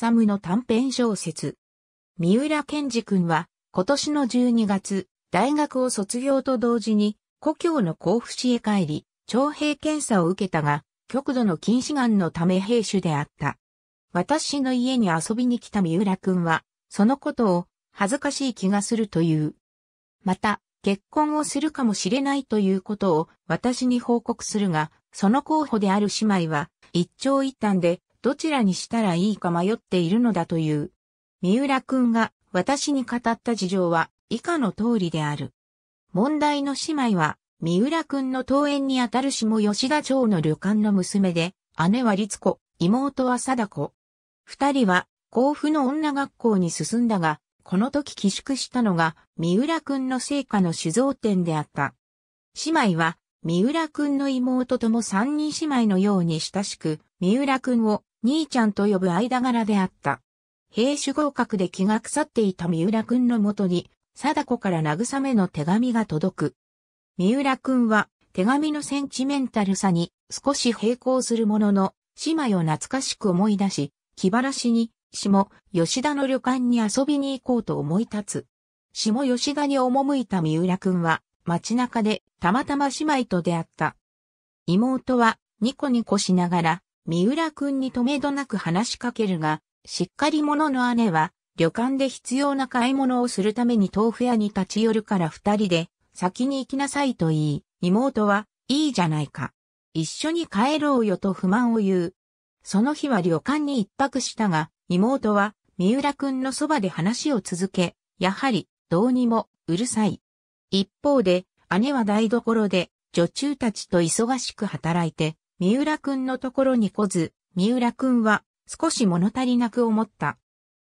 サムの短編小説。三浦健二君は、今年の12月、大学を卒業と同時に、故郷の甲府市へ帰り、徴兵検査を受けたが、極度の近視眼のため兵種であった。私の家に遊びに来た三浦君は、そのことを恥ずかしい気がするという。また、結婚をするかもしれないということを私に報告するが、その候補である姉妹は一長一短でどちらにしたらいいか迷っているのだという。三浦くんが私に語った事情は以下の通りである。問題の姉妹は、三浦くんの登園にあたる下吉田町の旅館の娘で、姉は律子、妹は貞子。二人は、甲府の女学校に進んだが、この時寄宿したのが、三浦くんの聖火の酒造店であった。姉妹は、三浦くんの妹とも三人姉妹のように親しく、三浦くんを兄ちゃんと呼ぶ間柄であった。兵種合格で気が腐っていた三浦くんのもとに、貞子から慰めの手紙が届く。三浦くんは、手紙のセンチメンタルさに少し並行するものの、姉妹を懐かしく思い出し、気晴らしに、下、吉田の旅館に遊びに行こうと思い立つ。下吉田に赴いた三浦くんは、街中でたまたま姉妹と出会った。妹は、ニコニコしながら、三浦くんに止めどなく話しかけるが、しっかり者の姉は、旅館で必要な買い物をするために豆腐屋に立ち寄るから二人で、先に行きなさいと言い、妹は、いいじゃないか。一緒に帰ろうよと不満を言う。その日は旅館に一泊したが、妹は、三浦くんのそばで話を続け、やはり、どうにも、うるさい。一方で、姉は台所で、女中たちと忙しく働いて、三浦くんのところに来ず、三浦くんは少し物足りなく思った。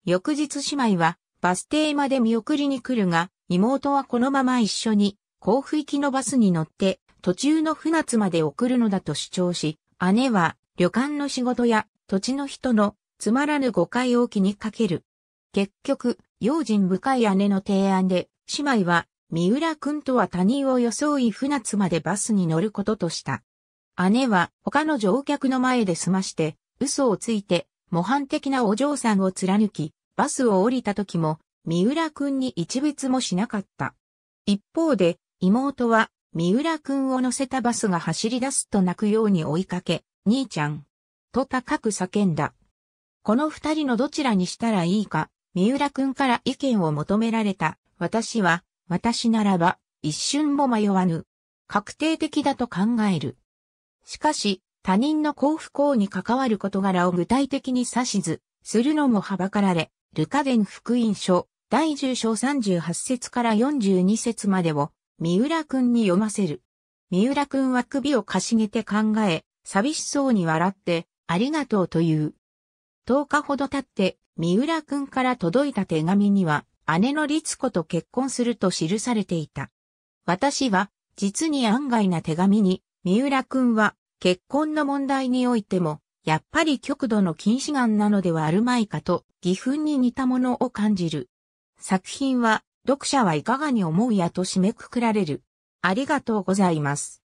翌日姉妹はバス停まで見送りに来るが、妹はこのまま一緒に甲府行きのバスに乗って途中の船津まで送るのだと主張し、姉は旅館の仕事や土地の人のつまらぬ誤解を気にかける。結局、用心深い姉の提案で、姉妹は三浦くんとは他人を装い船津までバスに乗ることとした。姉は他の乗客の前で済まして、嘘をついて、模範的なお嬢さんを貫き、バスを降りた時も、三浦くんに一別もしなかった。一方で、妹は、三浦くんを乗せたバスが走り出すと泣くように追いかけ、兄ちゃん、と高く叫んだ。この二人のどちらにしたらいいか、三浦くんから意見を求められた。私は、私ならば、一瞬も迷わぬ。確定的だと考える。しかし、他人の幸不幸に関わる事柄を具体的に指図するのもはばかられ、ルカ伝福音書第10章38節から42節までを三浦くんに読ませる。三浦くんは首をかしげて考え、寂しそうに笑って、ありがとうと言う。10日ほど経って、三浦くんから届いた手紙には、姉の律子と結婚すると記されていた。私は、実に案外な手紙に、三浦くんは結婚の問題においても、やっぱり極度の近視眼なのではあるまいかと、義憤に似たものを感じる。作品は、読者はいかがに思うやと締めくくられる。ありがとうございます。